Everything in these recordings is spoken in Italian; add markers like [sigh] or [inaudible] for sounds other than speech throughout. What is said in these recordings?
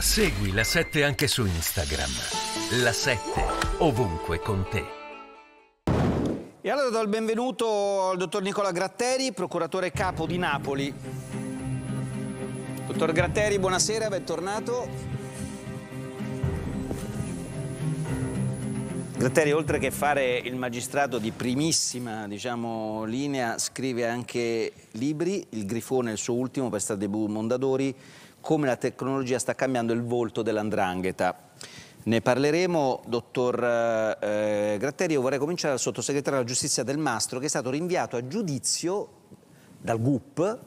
Segui la 7 anche su Instagram. La 7 ovunque con te. E allora do il benvenuto al dottor Nicola Gratteri, procuratore capo di Napoli. Dottor Gratteri, buonasera, bentornato. Gratteri, oltre che fare il magistrato di primissima diciamo, linea, scrive anche libri, Il Grifone è il suo ultimo per Stadebu Mondadori, come la tecnologia sta cambiando il volto dell'andrangheta. Ne parleremo, dottor eh, Gratteri, io vorrei cominciare dal sottosegretario della giustizia del Mastro, che è stato rinviato a giudizio dal GUP,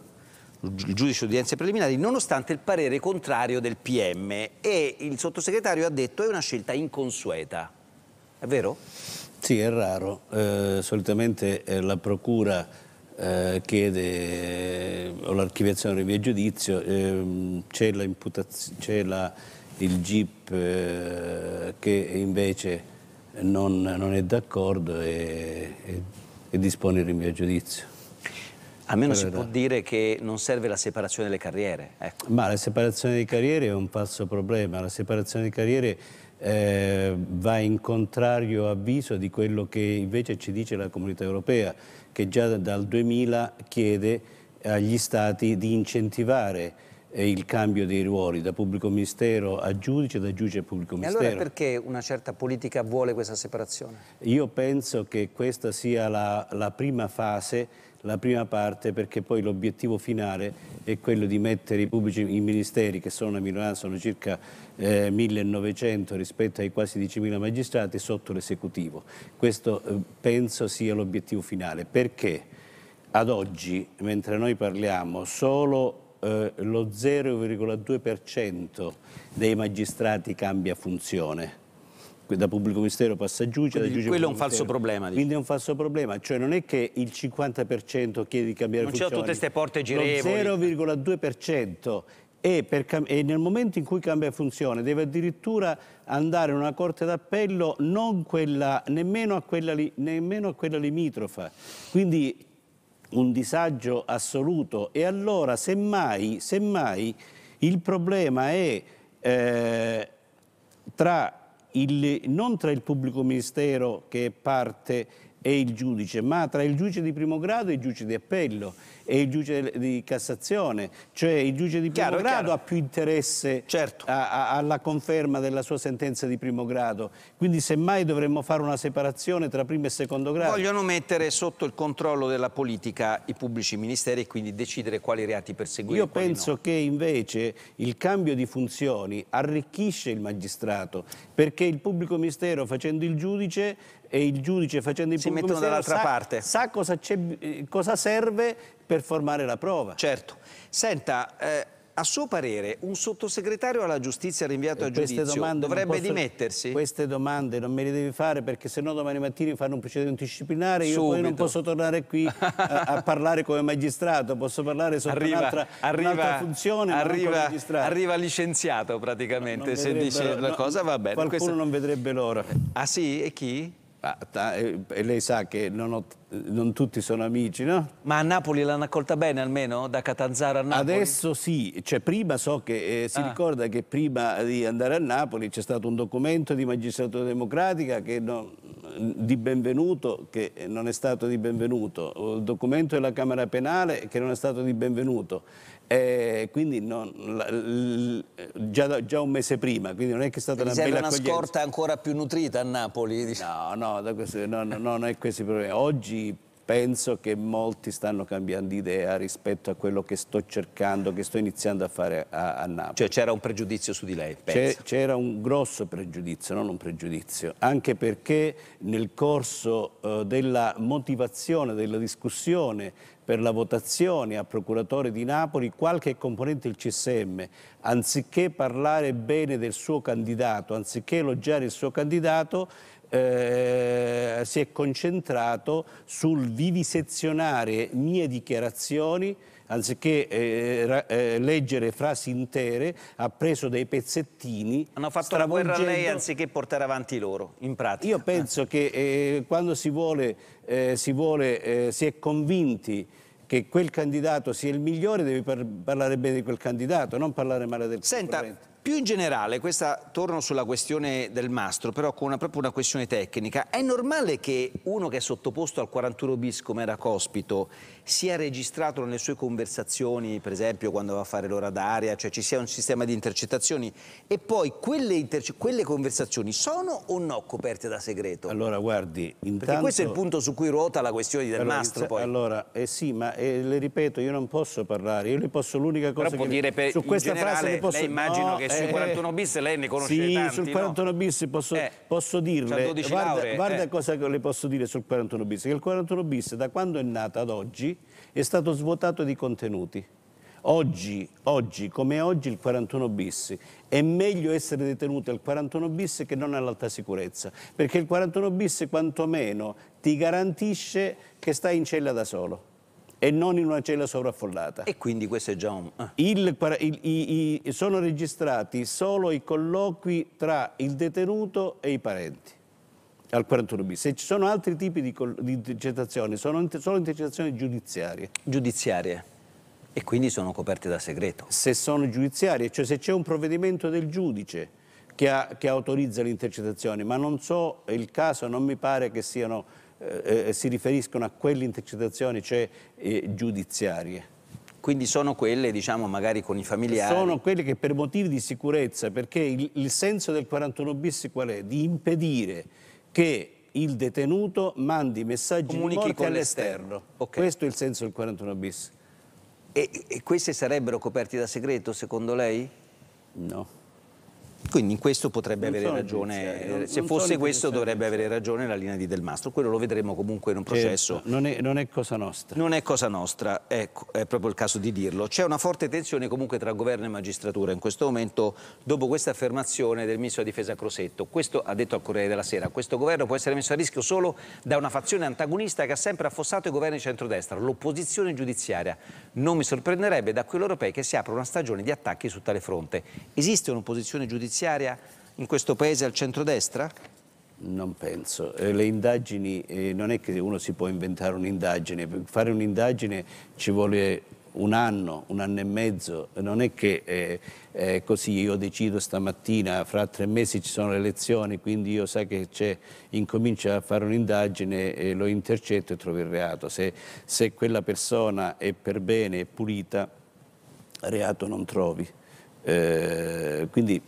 il giudice di udienze preliminari, nonostante il parere contrario del PM e il sottosegretario ha detto che è una scelta inconsueta. È vero? Sì, è raro. Eh, solitamente eh, la procura eh, chiede eh, o l'archiviazione via giudizio, ehm, c'è il GIP eh, che invece non, non è d'accordo e, e, e, dispone il rinvio a giudizio. A meno si può dire che non serve la separazione delle carriere. Ecco. Ma la separazione di carriere è un falso problema. La separazione di carriere È eh, va in contrario avviso di quello che invece ci dice la comunità europea, che già dal 2000 chiede agli Stati di incentivare eh, il cambio dei ruoli da pubblico ministero a giudice, da giudice a pubblico ministero. E allora perché una certa politica vuole questa separazione? Io penso che questa sia la, la prima fase la prima parte perché poi l'obiettivo finale è quello di mettere i pubblici i ministeri che sono una minoranza, sono circa eh, 1900 rispetto ai quasi 10.000 magistrati sotto l'esecutivo. Questo eh, penso sia l'obiettivo finale perché ad oggi, mentre noi parliamo, solo eh, lo 0,2% dei magistrati cambia funzione da pubblico ministero passa a giudice, Quindi da giudice quello è un falso problema. Quindi è un falso problema, cioè non è che il 50% chiede di cambiare funzione Non c'è tutte queste porte girevoli. Lo 0,2% e, e, nel momento in cui cambia funzione deve addirittura andare in una corte d'appello nemmeno, nemmeno a quella limitrofa. Quindi un disagio assoluto e allora semmai, semmai il problema è eh, tra il, non tra il pubblico ministero che è parte e il giudice, ma tra il giudice di primo grado e il giudice di appello e il giudice di Cassazione, cioè il giudice di primo chiaro, grado ha più interesse certo. a, a, alla conferma della sua sentenza di primo grado, quindi semmai dovremmo fare una separazione tra primo e secondo grado. Vogliono mettere sotto il controllo della politica i pubblici ministeri e quindi decidere quali reati perseguire. Io penso no. che invece il cambio di funzioni arricchisce il magistrato, perché il pubblico ministero facendo il giudice e il giudice facendo il pubblico mettono dall'altra parte. Sa cosa, eh, cosa, serve per formare la prova. Certo. Senta, eh, a suo parere, un sottosegretario alla giustizia rinviato eh, a giudizio dovrebbe posso, dimettersi? Queste domande non me le devi fare perché sennò domani mattina fanno un procedimento disciplinare io poi non posso tornare qui [laughs] a, a parlare come magistrato, posso parlare sotto un'altra un funzione arriva, arriva, licenziato praticamente non, se dice una no, cosa va bene. Qualcuno Questo... non vedrebbe l'ora. Ah sì? E chi? Ah, eh, lei sa che non, ho, non, tutti sono amici, no? Ma a Napoli l'hanno accolta bene almeno, da Catanzaro a Napoli? Adesso sì, cioè, prima so che eh, si ah. ricorda che prima di andare a Napoli c'è stato un documento di magistratura democratica che non, di benvenuto che non è stato di benvenuto, il documento della Camera Penale che non è stato di benvenuto. Eh, quindi non, già, già, un mese prima, quindi non è che è stata una bella una accoglienza. scorta ancora più nutrita a Napoli. Diciamo. No, no, questo, no, no, non è questo il problema. Oggi penso che molti stanno cambiando idea rispetto a quello che sto cercando, che sto iniziando a fare a, a Napoli. Cioè c'era un pregiudizio su di lei? C'era un grosso pregiudizio, non un pregiudizio, anche perché nel corso eh, della motivazione, della discussione per la votazione a procuratore di Napoli qualche componente del CSM, anziché parlare bene del suo candidato, anziché elogiare il suo candidato, eh, si è concentrato sul vivisezionare mie dichiarazioni anziché eh, eh, leggere frasi intere, ha preso dei pezzettini. Hanno fatto la guerra a lei anziché portare avanti loro, in pratica. Io penso eh. che eh, quando si vuole, eh, si, vuole eh, si è convinti che quel candidato sia il migliore, devi par parlare bene di quel candidato, non parlare male del Senta, più in generale, questa torno sulla questione del mastro, però con una, proprio una questione tecnica. È normale che uno che è sottoposto al 41 bis come era Cospito sia registrato nelle sue conversazioni, per esempio quando va a fare l'ora d'aria, cioè ci sia un sistema di intercettazioni e poi quelle, interce quelle conversazioni sono o no coperte da segreto? Allora guardi, intanto... Perché questo è il punto su cui ruota la questione del allora, mastro poi. Allora, eh sì, ma eh, le ripeto, io non posso parlare, io le posso l'unica cosa però che... Però dire per, su questa generale, frase posso... lei immagino no, che sui 41 bis lei ne conosce sì, tanti, sul 41 no? bis posso, eh, posso dirle, guarda, lauree, eh. guarda eh. cosa le posso dire sul 41 bis, che il 41 bis da quando è nato ad oggi è stato svuotato di contenuti. Oggi, oggi, come oggi, il 41 bis. È meglio essere detenuti al 41 bis che non all'alta sicurezza, perché il 41 bis quantomeno ti garantisce che stai in cella da solo e non in una cella sovraffollata. E quindi questo è già un... Eh. Il, il, i, i, sono registrati solo i colloqui tra il detenuto e i parenti al 41b. Se ci sono altri tipi di, di intercettazioni, sono inter solo intercettazioni giudiziarie. Giudiziarie. E quindi sono coperte da segreto. Se sono giudiziarie, cioè se c'è un provvedimento del giudice che, ha, che autorizza le intercettazioni, ma non so, il caso non mi pare che siano eh, eh, si riferiscono a quelle intercettazioni cioè, eh, giudiziarie. Quindi sono quelle, diciamo, magari con i familiari? Sono quelle che per motivi di sicurezza, perché il, il senso del 41 bis qual è? Di impedire che il detenuto mandi messaggi Comunichi di all'esterno. Okay. Questo è il senso del 41 bis. E, e questi sarebbero coperti da segreto, secondo lei? No. Quindi in questo potrebbe non avere ragione, non, se non fosse questo dovrebbe avere ragione la linea di Del Mastro, quello lo vedremo comunque in un certo, processo. Certo. Non, è, non, è, cosa nostra. Non è cosa nostra, ecco, è proprio il caso di dirlo. C'è una forte tensione comunque tra governo e magistratura in questo momento, dopo questa affermazione del ministro della difesa Crosetto. Questo ha detto al Corriere della Sera, questo governo può essere messo a rischio solo da una fazione antagonista che ha sempre affossato i governi centrodestra, l'opposizione giudiziaria. Non mi sorprenderebbe da quello europeo che si apra una stagione di attacchi su tale fronte. Esiste un'opposizione giudiziaria? giudiziaria in questo paese al centrodestra? Non penso. Eh, le indagini, eh, non è che uno si può inventare un'indagine, per fare un'indagine ci vuole un anno, un anno e mezzo, non è che eh, eh, così io decido stamattina, fra tre mesi ci sono le elezioni, quindi io sai che c'è, incomincia a fare un'indagine, eh, lo intercetto e trovo il reato. Se, se quella persona è per bene, è pulita, reato non trovi. Eh, quindi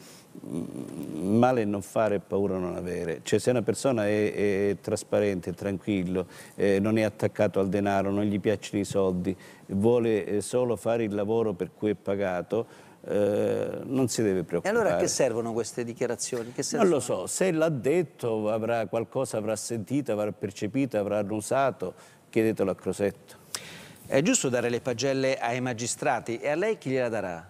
male non fare e paura non avere. Cioè se una persona è, è trasparente, tranquillo, eh, non è attaccato al denaro, non gli piacciono i soldi, vuole eh, solo fare il lavoro per cui è pagato, eh, non si deve preoccupare. E allora a che servono queste dichiarazioni? non lo so, se l'ha detto avrà qualcosa, avrà sentito, avrà percepito, avrà annusato, chiedetelo a Crosetto. È giusto dare le pagelle ai magistrati e a lei chi gliela darà?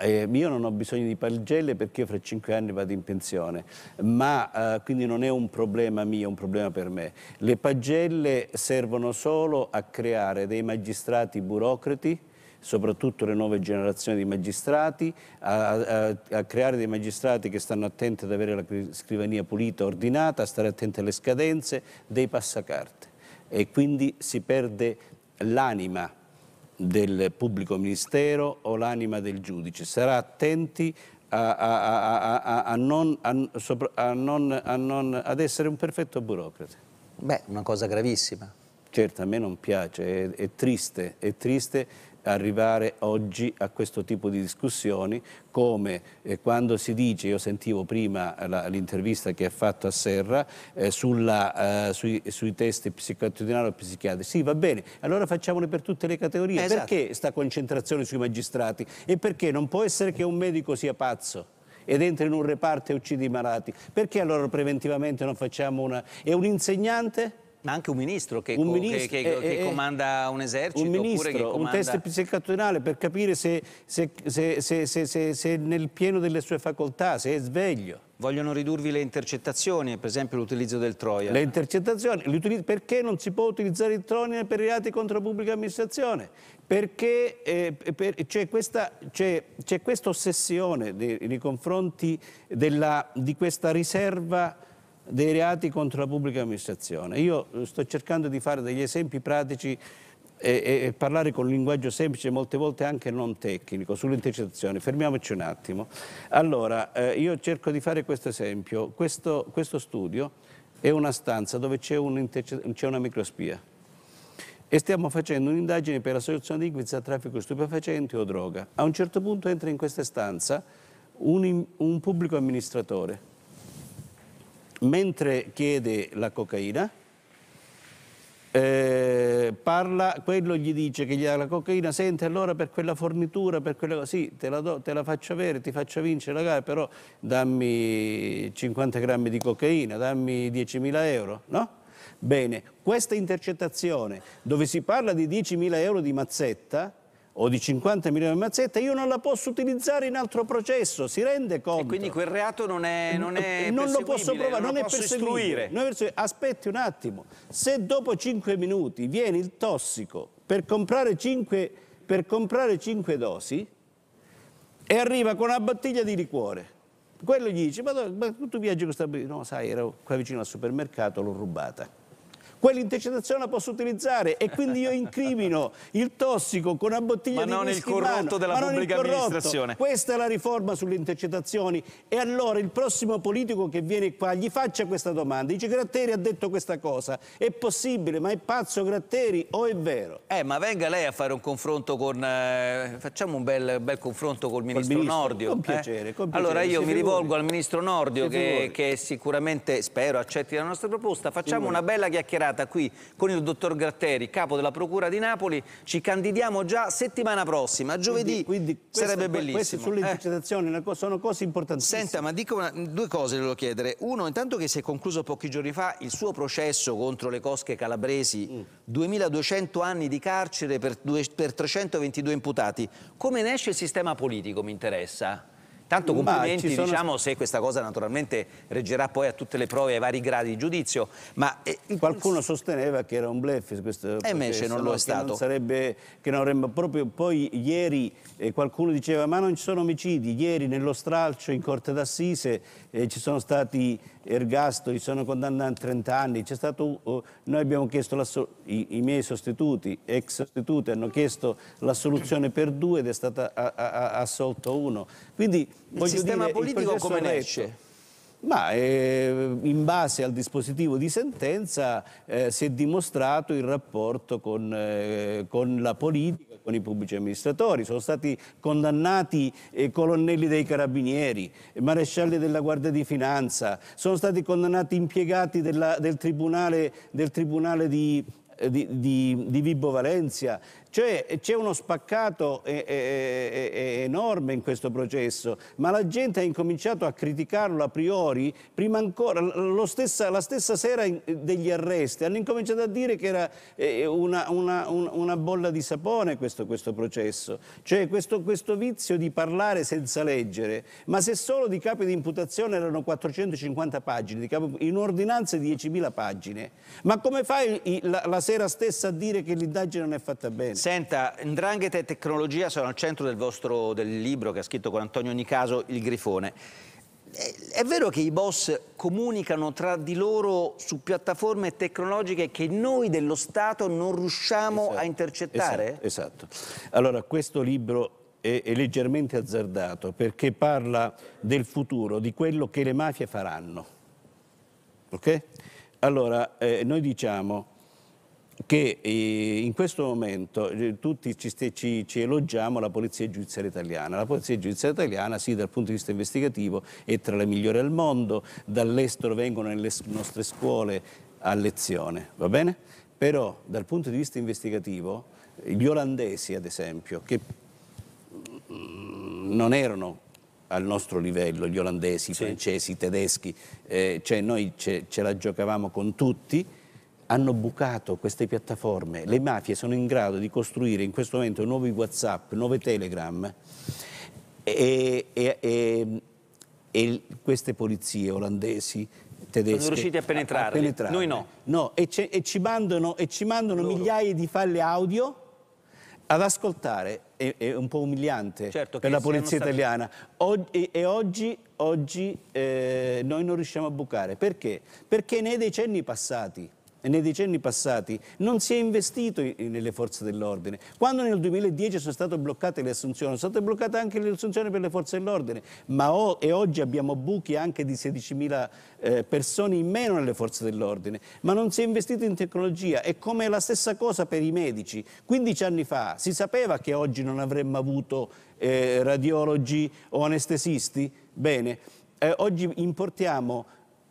eh, io non ho bisogno di pagelle perché io fra cinque anni vado in pensione, ma eh, quindi non è un problema mio, è un problema per me. Le pagelle servono solo a creare dei magistrati burocrati soprattutto le nuove generazioni di magistrati, a, a, a, creare dei magistrati che stanno attenti ad avere la scrivania pulita, ordinata, a stare attenti alle scadenze, dei passacarte. E quindi si perde l'anima del pubblico ministero o l'anima del giudice. Sarà attenti a, a, a, non, sopra, non, non, ad essere un perfetto burocrate. Beh, una cosa gravissima. Certo, a me non piace, è, è triste, è triste arrivare oggi a questo tipo di discussioni come eh, quando si dice, io sentivo prima l'intervista che ha fatto a Serra eh, sulla, eh, sui, sui, testi psicoattitudinali o psichiatri, sì va bene, allora facciamole per tutte le categorie, esatto. perché questa concentrazione sui magistrati e perché non può essere che un medico sia pazzo? ed entra in un reparto e uccide i malati. Perché allora preventivamente non facciamo una... E un insegnante? Ma anche un ministro che, un co ministro, che, che, eh, che eh, comanda un esercito? Un ministro, comanda... un test psicatronale per capire se, se, se, se, è nel pieno delle sue facoltà, se è sveglio. Vogliono ridurvi le intercettazioni, per esempio l'utilizzo del Troia. Le intercettazioni, perché non si può utilizzare il Troia per i reati contro la pubblica amministrazione? Perché eh, per, c'è, questa, quest ossessione nei, nei confronti della, di questa riserva dei reati contro la pubblica amministrazione. Io eh, sto cercando di fare degli esempi pratici e, e, parlare con un linguaggio semplice, molte volte anche non tecnico, sull'intercettazione. Fermiamoci un attimo. Allora, eh, io cerco di fare questo esempio. Questo, questo studio è una stanza dove c'è, un una microspia e stiamo facendo un'indagine per associazione di a traffico di stupefacenti o droga. A un certo punto entra in questa stanza un, un pubblico amministratore mentre chiede la cocaina, eh, parla, quello gli dice che gli dà la cocaina, senti allora per quella fornitura, per quella sì, te la, do, te la faccio avere, ti faccio vincere la gara, però dammi 50 grammi di cocaina, dammi 10.000 euro, no? Bene, questa intercettazione dove si parla di 10.000 euro di mazzetta, o di 50 milioni di mazzette, io non la posso utilizzare in altro processo, si rende conto? E quindi quel reato non è Non, è non lo posso provare, non, non è perseguibile. Aspetti un attimo, se dopo 5 minuti viene il tossico per comprare 5, per comprare 5 dosi e arriva con una bottiglia di liquore, quello gli dice, ma, tu viaggi con questa... No, sai, ero qua vicino al supermercato, l'ho rubata quell'intercettazione la posso utilizzare e quindi io incrimino il tossico con una bottiglia ma di whisky Ma non il corrotto della pubblica amministrazione. Questa è la riforma sulle intercettazioni e allora il prossimo politico che viene qua gli faccia questa domanda. Dice Gratteri ha detto questa cosa, è possibile, ma è pazzo Gratteri o è vero? Eh, ma venga lei a fare un confronto con... Eh, facciamo un bel, bel confronto col ministro, ministro Nordio. Con eh? piacere, eh? con piacere. Allora io mi figuri. rivolgo al ministro Nordio che, che, sicuramente, spero, accetti la nostra proposta. Facciamo una bella chiacchierata puntata qui con il dottor Gratteri, capo della Procura di Napoli. Ci candidiamo già settimana prossima, giovedì quindi, quindi sarebbe bellissimo. Queste sulle eh. intercettazioni eh. sono cose importantissime. Senta, ma dico una, due cose, le devo chiedere. Uno, intanto che si è concluso pochi giorni fa il suo processo contro le cosche calabresi, mm. 2200 anni di carcere per, due, per 322 imputati. Come ne esce il sistema politico, mi interessa? Tanto complimenti sono... diciamo, se questa cosa naturalmente reggerà poi a tutte le prove ai vari gradi di giudizio. Ma, eh, Qualcuno sosteneva che era un bluff questo E eh, invece non lo è stato. Non sarebbe, che non avremmo proprio poi ieri eh, qualcuno diceva ma non ci sono omicidi, ieri nello stralcio in corte d'assise eh, ci sono stati ergastoli, sono condannati a 30 anni. Stato, oh, noi abbiamo chiesto i, i, miei sostituti, ex sostituti, hanno chiesto l'assoluzione per due ed è stato assolto uno. Quindi, il sistema dire, politico il come ne Ma eh, in base al dispositivo di sentenza eh, si è dimostrato il rapporto con, eh, con la politica con i pubblici amministratori, sono stati condannati eh, colonnelli dei carabinieri, marescialli della Guardia di Finanza, sono stati condannati impiegati della, del, tribunale, del tribunale di, eh, di, di, di Vibo Valencia, cioè c'è uno spaccato e, eh, e, eh, eh, enorme in questo processo, ma la gente ha incominciato a criticarlo a priori, prima ancora, stessa, la stessa sera degli arresti, hanno incominciato a dire che era una, una, una, una bolla di sapone questo, questo processo. Cioè questo, questo, vizio di parlare senza leggere, ma se solo di capi di imputazione erano 450 pagine, capi, in ordinanza 10.000 pagine, ma come fai la, la sera stessa a dire che l'indagine non è fatta bene? Senta, Ndrangheta e tecnologia sono al centro del vostro del libro che ha scritto con Antonio Nicaso, Il Grifone. Eh, è vero che i boss comunicano tra di loro su piattaforme tecnologiche che noi dello Stato non riusciamo esatto, a intercettare? Esatto, esatto. Allora, questo libro è, è leggermente azzardato perché parla del futuro, di quello che le mafie faranno. Ok? Allora, eh, noi diciamo che eh, in questo momento eh, tutti ci, ci, ci, elogiamo la polizia giudiziaria italiana. La polizia giudiziaria italiana, sì, dal punto di vista investigativo è tra le migliori al mondo, dall'estero vengono nelle nostre scuole a lezione, va bene? Però dal punto di vista investigativo, gli olandesi ad esempio, che mm, non erano al nostro livello, gli olandesi, i sì. francesi, i tedeschi, eh, cioè noi ce, ce la giocavamo con tutti, hanno bucato queste piattaforme, le mafie sono in grado di costruire in questo momento nuovi Whatsapp, nuove Telegram e, e, e, e queste polizie olandesi tedesche sono riusciti a penetrare, noi no, no e, ci mandano, ci mandano migliaia di falle audio ad ascoltare è, è, un po' umiliante certo per la polizia italiana o, e, e, oggi, oggi eh, noi non riusciamo a bucare perché? Perché nei decenni passati nei decenni passati non si è investito nelle forze dell'ordine. Quando nel 2010 sono state bloccate le assunzioni, sono state bloccate anche le assunzioni per le forze dell'ordine, ma o, oggi abbiamo buchi anche di 16.000 eh, persone in meno nelle forze dell'ordine, ma non si è investito in tecnologia È come la stessa cosa per i medici. 15 anni fa si sapeva che oggi non avremmo avuto eh, radiologi o anestesisti? Bene, eh, oggi importiamo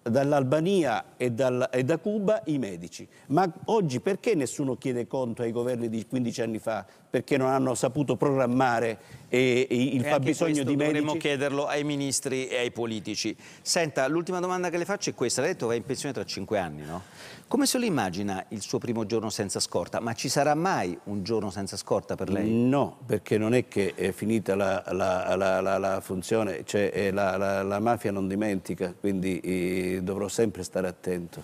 dall'Albania e, dal, e, da Cuba i medici. Ma oggi perché nessuno chiede conto ai governi di 15 anni fa perché non hanno saputo programmare e, e il e fabbisogno di medici. Dovremmo chiederlo ai ministri e ai politici. Senta, l'ultima domanda che le faccio è questa. Lei ha detto va in pensione tra cinque anni, no? Come se lo immagina il suo primo giorno senza scorta? Ma ci sarà mai un giorno senza scorta per lei? No, perché non è che è finita la, la, la, la funzione, cioè eh, la, mafia non dimentica, quindi eh, dovrò sempre stare attento,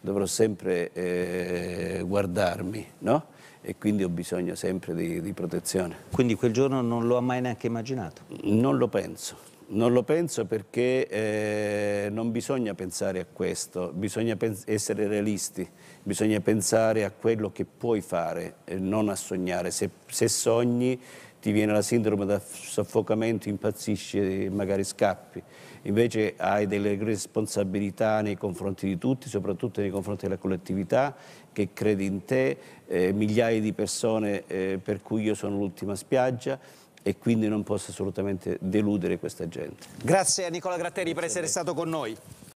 dovrò sempre eh, guardarmi, no? e quindi ho bisogno sempre di, di protezione. Quindi quel giorno non lo ha mai neanche immaginato? Non lo penso, non lo penso perché eh, non bisogna pensare a questo, bisogna essere realisti, bisogna pensare a quello che puoi fare, eh, non a sognare. Se, se sogni ti viene la sindrome da soffocamento, impazzisci e magari scappi. Invece hai delle responsabilità nei confronti di tutti, soprattutto nei confronti della collettività che crede in te, eh, migliaia di persone eh, per cui io sono l'ultima spiaggia e quindi non posso assolutamente deludere questa gente. Grazie a Nicola Gratteri per essere stato con noi.